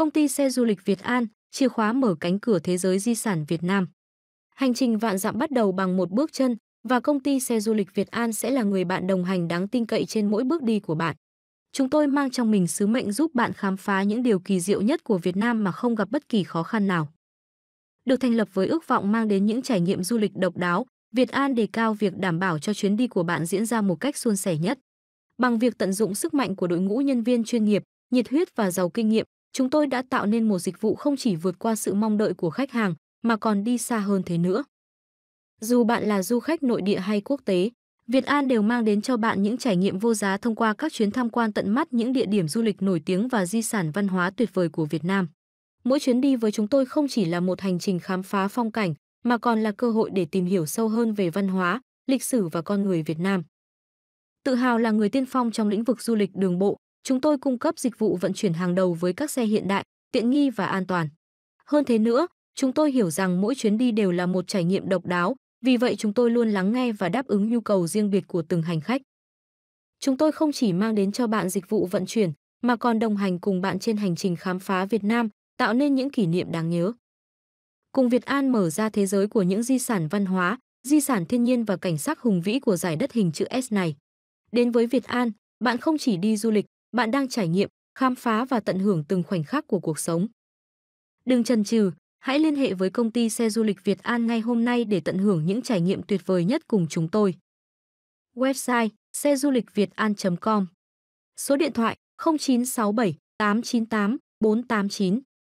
công ty xe du lịch Việt An, chìa khóa mở cánh cửa thế giới di sản Việt Nam. Hành trình vạn dặm bắt đầu bằng một bước chân và công ty xe du lịch Việt An sẽ là người bạn đồng hành đáng tin cậy trên mỗi bước đi của bạn. Chúng tôi mang trong mình sứ mệnh giúp bạn khám phá những điều kỳ diệu nhất của Việt Nam mà không gặp bất kỳ khó khăn nào. Được thành lập với ước vọng mang đến những trải nghiệm du lịch độc đáo, Việt An đề cao việc đảm bảo cho chuyến đi của bạn diễn ra một cách suôn sẻ nhất. Bằng việc tận dụng sức mạnh của đội ngũ nhân viên chuyên nghiệp, nhiệt huyết và giàu kinh nghiệm, chúng tôi đã tạo nên một dịch vụ không chỉ vượt qua sự mong đợi của khách hàng mà còn đi xa hơn thế nữa. Dù bạn là du khách nội địa hay quốc tế, Việt An đều mang đến cho bạn những trải nghiệm vô giá thông qua các chuyến tham quan tận mắt những địa điểm du lịch nổi tiếng và di sản văn hóa tuyệt vời của Việt Nam. Mỗi chuyến đi với chúng tôi không chỉ là một hành trình khám phá phong cảnh, mà còn là cơ hội để tìm hiểu sâu hơn về văn hóa, lịch sử và con người Việt Nam. Tự hào là người tiên phong trong lĩnh vực du lịch đường bộ, Chúng tôi cung cấp dịch vụ vận chuyển hàng đầu với các xe hiện đại, tiện nghi và an toàn. Hơn thế nữa, chúng tôi hiểu rằng mỗi chuyến đi đều là một trải nghiệm độc đáo, vì vậy chúng tôi luôn lắng nghe và đáp ứng nhu cầu riêng biệt của từng hành khách. Chúng tôi không chỉ mang đến cho bạn dịch vụ vận chuyển mà còn đồng hành cùng bạn trên hành trình khám phá Việt Nam, tạo nên những kỷ niệm đáng nhớ. Cùng Việt An mở ra thế giới của những di sản văn hóa, di sản thiên nhiên và cảnh sắc hùng vĩ của giải đất hình chữ S này. Đến với Việt An, bạn không chỉ đi du lịch bạn đang trải nghiệm, khám phá và tận hưởng từng khoảnh khắc của cuộc sống. Đừng chần chừ, hãy liên hệ với công ty xe du lịch Việt An ngay hôm nay để tận hưởng những trải nghiệm tuyệt vời nhất cùng chúng tôi. Website xe du lịch Việt An.com Số điện thoại 0967 898 489